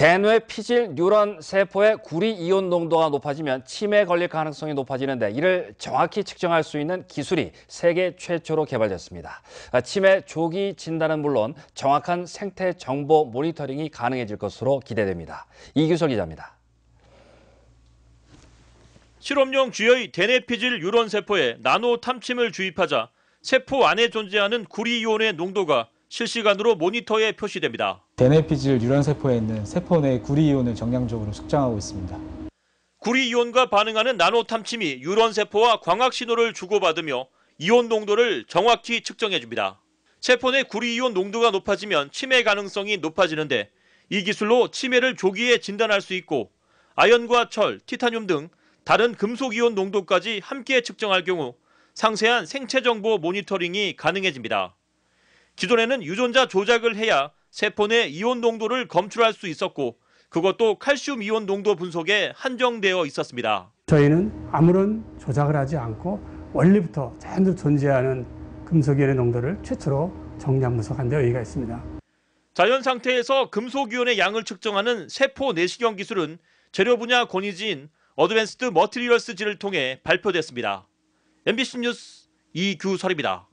대뇌 피질 뉴런 세포의 구리 이온 농도가 높아지면 치매 걸릴 가능성이 높아지는데 이를 정확히 측정할 수 있는 기술이 세계 최초로 개발됐습니다. 아, 치매 조기 진단은 물론 정확한 생태 정보 모니터링이 가능해질 것으로 기대됩니다. 이규석 기자입니다. 실험용 쥐의 대뇌 피질 뉴런 세포에 나노 탐침을 주입하자 세포 안에 존재하는 구리 이온의 농도가 실시간으로 모니터에 표시됩니다. 데네피질 유란세포에 있는 세포 내 구리이온을 정량적으로 측정하고 있습니다. 구리이온과 반응하는 나노탐침이 유런세포와 광학신호를 주고받으며 이온 농도를 정확히 측정해줍니다. 세포 내 구리이온 농도가 높아지면 치매 가능성이 높아지는데 이 기술로 치매를 조기에 진단할 수 있고 아연과 철, 티타늄 등 다른 금속이온 농도까지 함께 측정할 경우 상세한 생체 정보 모니터링이 가능해집니다. 기존에는 유전자 조작을 해야 세포 내 이온 농도를 검출할 수 있었고 그것도 칼슘 이온 농도 분석에 한정되어 있었습니다. 저희는 아무런 조작을 하지 않고 원리부터 자연적으로 존재하는 금속이온의 농도를 최초로 정량 분석한 데 의의가 있습니다. 자연 상태에서 금속이온의 양을 측정하는 세포 내시경 기술은 재료 분야 권위지인 어드밴스드 머티리얼스지를 통해 발표됐습니다. MBC 뉴스 이규설입니다.